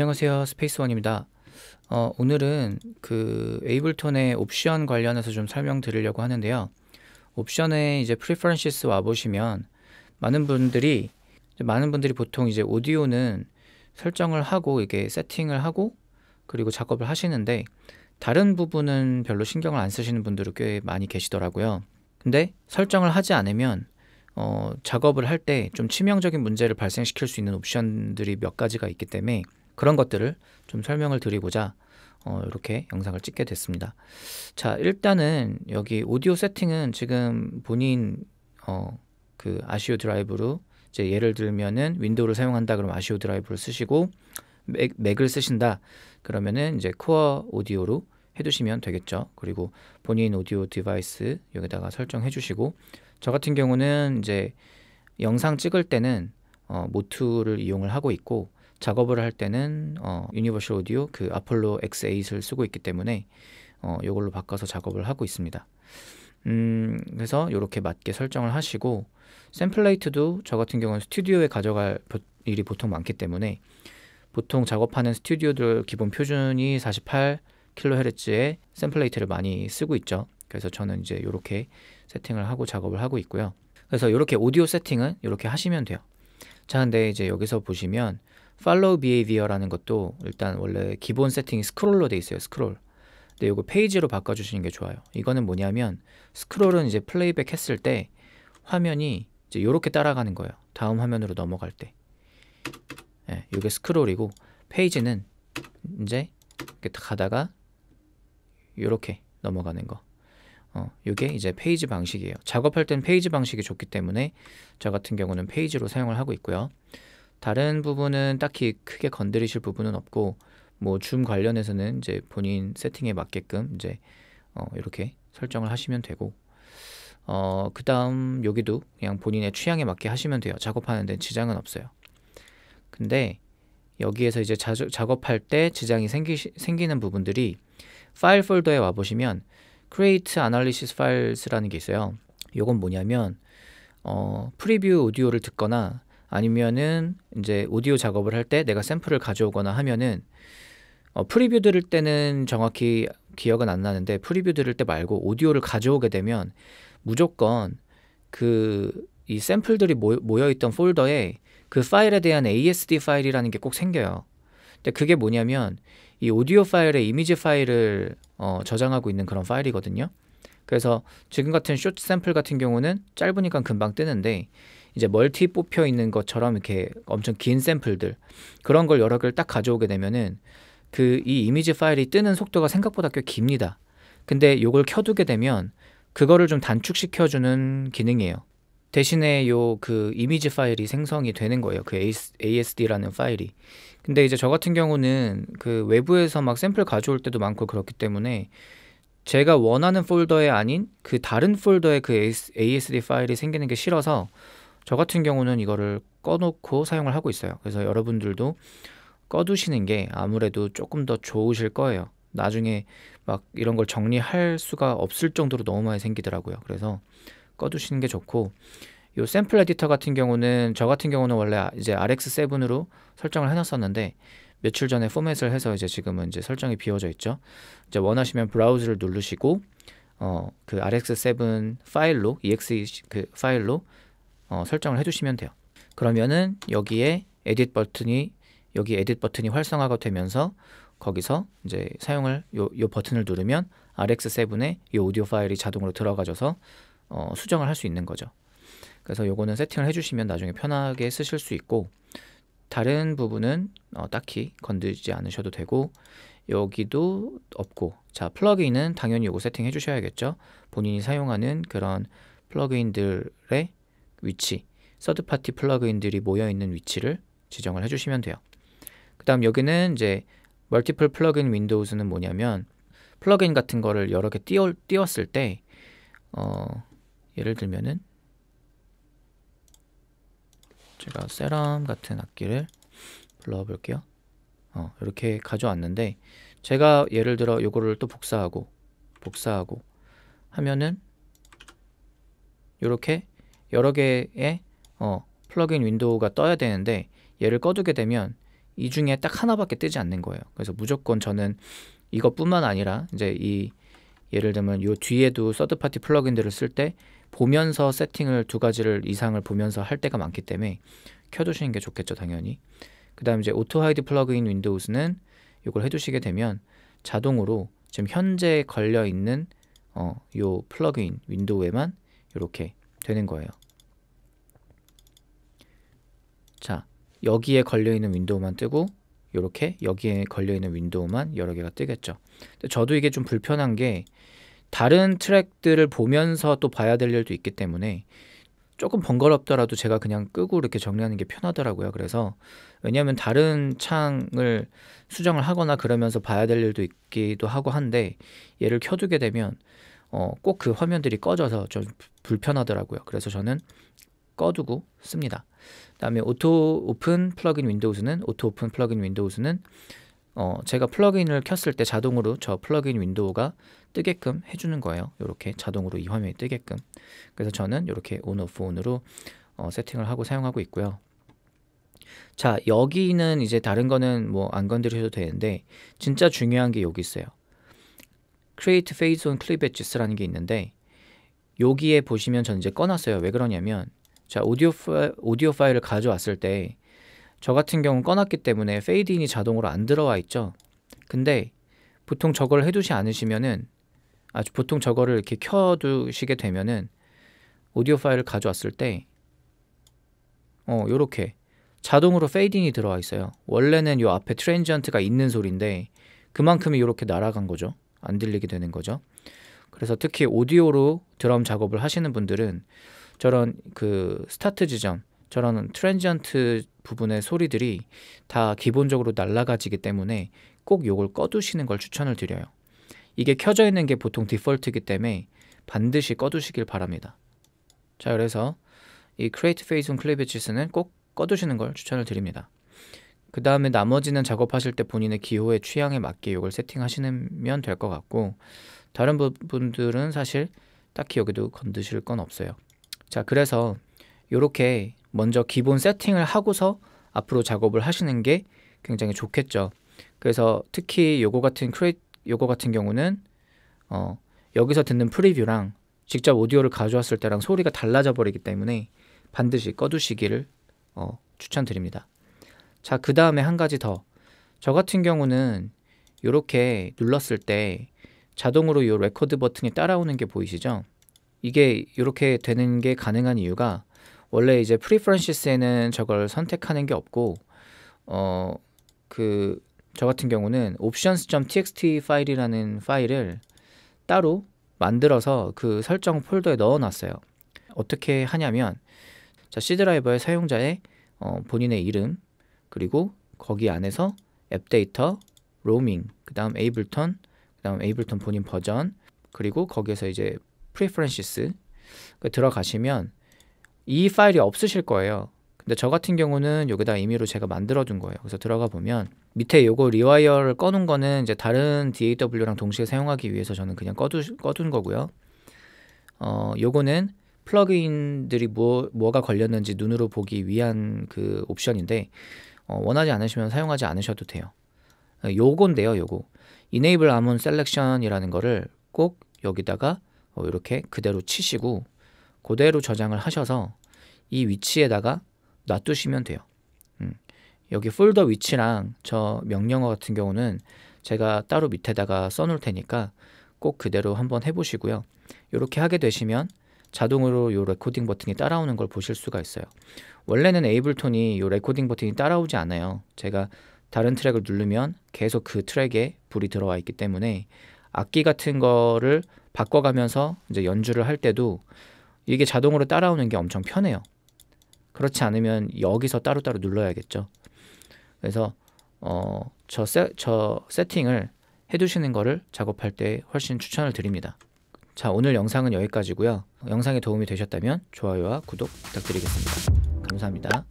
안녕하세요. 스페이스원입니다. 어, 오늘은 그에이블톤의 옵션 관련해서 좀 설명드리려고 하는데요. 옵션에 이제 프리퍼런시스 와보시면 많은 분들이 많은 분들이 보통 이제 오디오는 설정을 하고 이게 세팅을 하고 그리고 작업을 하시는데 다른 부분은 별로 신경을 안 쓰시는 분들이 꽤 많이 계시더라고요. 근데 설정을 하지 않으면 어, 작업을 할 때 좀 치명적인 문제를 발생시킬 수 있는 옵션들이 몇 가지가 있기 때문에 그런 것들을 좀 설명을 드리고자 어, 이렇게 영상을 찍게 됐습니다. 자, 일단은 여기 오디오 세팅은 지금 본인 어, 그 아시오 드라이브로 이제 예를 들면은 윈도우를 사용한다 그러면 아시오 드라이브를 쓰시고 맥, 맥을 쓰신다 그러면은 이제 코어 오디오로 해두시면 되겠죠. 그리고 본인 오디오 디바이스 여기다가 설정해 주시고 저 같은 경우는 이제 영상 찍을 때는 어, 모투를 이용을 하고 있고 작업을 할 때는 어, 유니버셜 오디오 그 아폴로 X8을 쓰고 있기 때문에 어, 이걸로 바꿔서 작업을 하고 있습니다. 음, 그래서 이렇게 맞게 설정을 하시고 샘플레이트도 저 같은 경우는 스튜디오에 가져갈 일이 보통 많기 때문에 보통 작업하는 스튜디오들 기본 표준이 48kHz의 샘플레이트를 많이 쓰고 있죠. 그래서 저는 이제 이렇게 세팅을 하고 작업을 하고 있고요. 그래서 이렇게 오디오 세팅은 이렇게 하시면 돼요. 자, 근데 이제 여기서 보시면 follow behavior라는 것도 일단 원래 기본 세팅이 스크롤로 돼 있어요. 스크롤. 근데 이거 페이지로 바꿔 주시는 게 좋아요. 이거는 뭐냐면 스크롤은 이제 플레이백 했을 때 화면이 이제 요렇게 따라가는 거예요. 다음 화면으로 넘어갈 때. 예, 네, 요게 스크롤이고 페이지는 이제 이렇게 가다가 요렇게 넘어가는 거. 어, 이게 이제 페이지 방식이에요. 작업할 땐 페이지 방식이 좋기 때문에 저 같은 경우는 페이지로 사용을 하고 있고요. 다른 부분은 딱히 크게 건드리실 부분은 없고 뭐 줌 관련해서는 이제 본인 세팅에 맞게끔 이제 어, 이렇게 설정을 하시면 되고 어, 그 다음 여기도 그냥 본인의 취향에 맞게 하시면 돼요. 작업하는 데 지장은 없어요. 근데 여기에서 이제 자, 작업할 때 지장이 생기, 생기는 부분들이 파일 폴더에 와보시면 create analysis files라는 게 있어요. 이건 뭐냐면 어, 프리뷰 오디오를 듣거나 아니면은 이제 오디오 작업을 할 때 내가 샘플을 가져오거나 하면은 어, 프리뷰 들을 때는 정확히 기억은 안 나는데 프리뷰 들을 때 말고 오디오를 가져오게 되면 무조건 그 이 샘플들이 모여 있던 폴더에 그 파일에 대한 ASD 파일이라는 게 꼭 생겨요. 근데 그게 뭐냐면 이 오디오 파일의 이미지 파일을 어, 저장하고 있는 그런 파일이거든요. 그래서 지금 같은 쇼트 샘플 같은 경우는 짧으니까 금방 뜨는데 이제 멀티 뽑혀 있는 것처럼 이렇게 엄청 긴 샘플들 그런 걸 여러 개를 딱 가져오게 되면은 그 이 이미지 파일이 뜨는 속도가 생각보다 꽤 깁니다. 근데 요걸 켜두게 되면 그거를 좀 단축시켜주는 기능이에요. 대신에 요 그 이미지 파일이 생성이 되는 거예요. 그 ASD라는 파일이. 근데 이제 저 같은 경우는 그 외부에서 막 샘플 가져올 때도 많고 그렇기 때문에 제가 원하는 폴더에 아닌 그 다른 폴더에 그 ASD 파일이 생기는 게 싫어서 저 같은 경우는 이거를 꺼놓고 사용을 하고 있어요. 그래서 여러분들도 꺼두시는 게 아무래도 조금 더 좋으실 거예요. 나중에 막 이런 걸 정리할 수가 없을 정도로 너무 많이 생기더라고요. 그래서 꺼두시는 게 좋고 이 샘플 에디터 같은 경우는 저 같은 경우는 원래 아, 이제 RX7으로 설정을 해놨었는데 며칠 전에 포맷을 해서 이제 지금은 이제 설정이 비워져 있죠. 이제 원하시면 브라우즈를 누르시고 어 그 RX7 파일로 exe 그 파일로 어, 설정을 해주시면 돼요. 그러면은 여기에 에딧 버튼이 여기 에딧 버튼이 활성화가 되면서 거기서 이제 사용을 요, 요 버튼을 누르면 RX7에 이 오디오 파일이 자동으로 들어가져서 어, 수정을 할 수 있는 거죠. 그래서 요거는 세팅을 해주시면 나중에 편하게 쓰실 수 있고 다른 부분은 어, 딱히 건들지 않으셔도 되고 여기도 없고 자 플러그인은 당연히 요거 세팅해 주셔야겠죠. 본인이 사용하는 그런 플러그인들의 위치 서드파티 플러그인들이 모여있는 위치를 지정을 해주시면 돼요. 그 다음 여기는 이제 멀티플 플러그인 윈도우즈는 뭐냐면 플러그인 같은 거를 여러 개 띄웠을 때 어, 예를 들면은 제가 세럼 같은 악기를 불러와 볼게요. 어, 이렇게 가져왔는데 제가 예를 들어 요거를 또 복사하고 복사하고 하면은 이렇게 여러 개의 어, 플러그인 윈도우가 떠야 되는데 얘를 꺼두게 되면 이 중에 딱 하나밖에 뜨지 않는 거예요. 그래서 무조건 저는 이것뿐만 아니라 이제 이 예를 들면 요 뒤에도 서드 파티 플러그인들을 쓸때 보면서 세팅을 두 가지를 이상을 보면서 할 때가 많기 때문에 켜두시는 게 좋겠죠 당연히 그 다음 이제 오토 하이드 플러그인 윈도우스는 이걸 해두시게 되면 자동으로 지금 현재 걸려있는 어, 요 플러그인 윈도우에만 이렇게 되는 거예요 자 여기에 걸려있는 윈도우만 뜨고 이렇게 여기에 걸려있는 윈도우만 여러 개가 뜨겠죠 저도 이게 좀 불편한 게 다른 트랙들을 보면서 또 봐야 될 일도 있기 때문에 조금 번거롭더라도 제가 그냥 끄고 이렇게 정리하는 게 편하더라고요. 그래서 왜냐하면 다른 창을 수정을 하거나 그러면서 봐야 될 일도 있기도 하고 한데 얘를 켜두게 되면 어, 꼭그 화면들이 꺼져서 좀 불편하더라고요. 그래서 저는 꺼두고 씁니다. 그다음에 오토 오픈 플러그인 윈도우즈는 오토 오픈 플러그인 윈도우즈는 어, 제가 플러그인을 켰을 때 자동으로 저 플러그인 윈도우가 뜨게끔 해주는 거예요. 이렇게 자동으로 이 화면이 뜨게끔. 그래서 저는 이렇게 on, off, on으로 어, 세팅을 하고 사용하고 있고요. 자, 여기는 이제 다른 거는 뭐 안 건드리셔도 되는데 진짜 중요한 게 여기 있어요. Create Phase on Clip-Edges라는 게 있는데 여기에 보시면 전 이제 꺼놨어요. 왜 그러냐면 자 오디오, 파일, 오디오 파일을 가져왔을 때저 같은 경우는 꺼놨기 때문에 페이드인이 자동으로 안 들어와 있죠. 근데 보통 저걸 해두지 않으시면은 아주 보통 저거를 이렇게 켜두시게 되면은 오디오 파일을 가져왔을 때 어, 요렇게 자동으로 페이딩이 들어와 있어요. 원래는 요 앞에 트랜지언트가 있는 소리인데 그만큼이 요렇게 날아간 거죠. 안 들리게 되는 거죠. 그래서 특히 오디오로 드럼 작업을 하시는 분들은 저런 그 스타트 지점 저런 트랜지언트 부분의 소리들이 다 기본적으로 날라가지기 때문에 꼭 요걸 꺼두시는 걸 추천을 드려요. 이게 켜져 있는 게 보통 디폴트이기 때문에 반드시 꺼두시길 바랍니다. 자 그래서 이 크레이트 페이스 클리비치스는 꼭 꺼두시는 걸 추천을 드립니다. 그 다음에 나머지는 작업하실 때 본인의 기호에 취향에 맞게 이걸 세팅하시면 될 것 같고 다른 부분들은 사실 딱히 여기도 건드실 건 없어요. 자 그래서 요렇게 먼저 기본 세팅을 하고서 앞으로 작업을 하시는 게 굉장히 좋겠죠. 그래서 특히 요거 같은 크레 요거 같은 경우는 어, 여기서 듣는 프리뷰랑 직접 오디오를 가져왔을 때랑 소리가 달라져 버리기 때문에 반드시 꺼두시기를 어, 추천드립니다. 자, 그 다음에 한 가지 더. 저 같은 경우는 이렇게 눌렀을 때 자동으로 요 레코드 버튼이 따라오는 게 보이시죠? 이게 이렇게 되는 게 가능한 이유가 원래 이제 프리퍼런시스에는 저걸 선택하는 게 없고 어 그 저 같은 경우는 options.txt 파일이라는 파일을 따로 만들어서 그 설정 폴더에 넣어놨어요. 어떻게 하냐면 자 C 드라이버의 사용자의 어, 본인의 이름 그리고 거기 안에서 앱 데이터 로밍 그 다음 에이블턴 그 다음 에이블턴 본인 버전 그리고 거기에서 이제 프리퍼런시스 그 들어가시면 이 파일이 없으실 거예요. 근데 저 같은 경우는 여기다 임의로 제가 만들어둔 거예요. 그래서 들어가 보면 밑에 요거 리와이어를 꺼놓은 거는 이제 다른 DAW랑 동시에 사용하기 위해서 저는 그냥 꺼두, 꺼둔 거고요. 어, 요거는 플러그인들이 뭐, 뭐가 걸렸는지 눈으로 보기 위한 그 옵션인데 어, 원하지 않으시면 사용하지 않으셔도 돼요. 어, 요건데요, 요거. Enable Amon Selection이라는 거를 꼭 여기다가 어, 이렇게 그대로 치시고 그대로 저장을 하셔서 이 위치에다가 놔두시면 돼요. 음. 여기 폴더 위치랑 저 명령어 같은 경우는 제가 따로 밑에다가 써놓을 테니까 꼭 그대로 한번 해보시고요. 이렇게 하게 되시면 자동으로 이 레코딩 버튼이 따라오는 걸 보실 수가 있어요. 원래는 에이블톤이 이 레코딩 버튼이 따라오지 않아요. 제가 다른 트랙을 누르면 계속 그 트랙에 불이 들어와 있기 때문에 악기 같은 거를 바꿔가면서 이제 연주를 할 때도 이게 자동으로 따라오는 게 엄청 편해요. 그렇지 않으면 여기서 따로따로 눌러야겠죠. 그래서 어, 저, 세, 저 세팅을 해두시는 거를 작업할 때 훨씬 추천을 드립니다. 자 오늘 영상은 여기까지고요. 영상에 도움이 되셨다면 좋아요와 구독 부탁드리겠습니다. 감사합니다.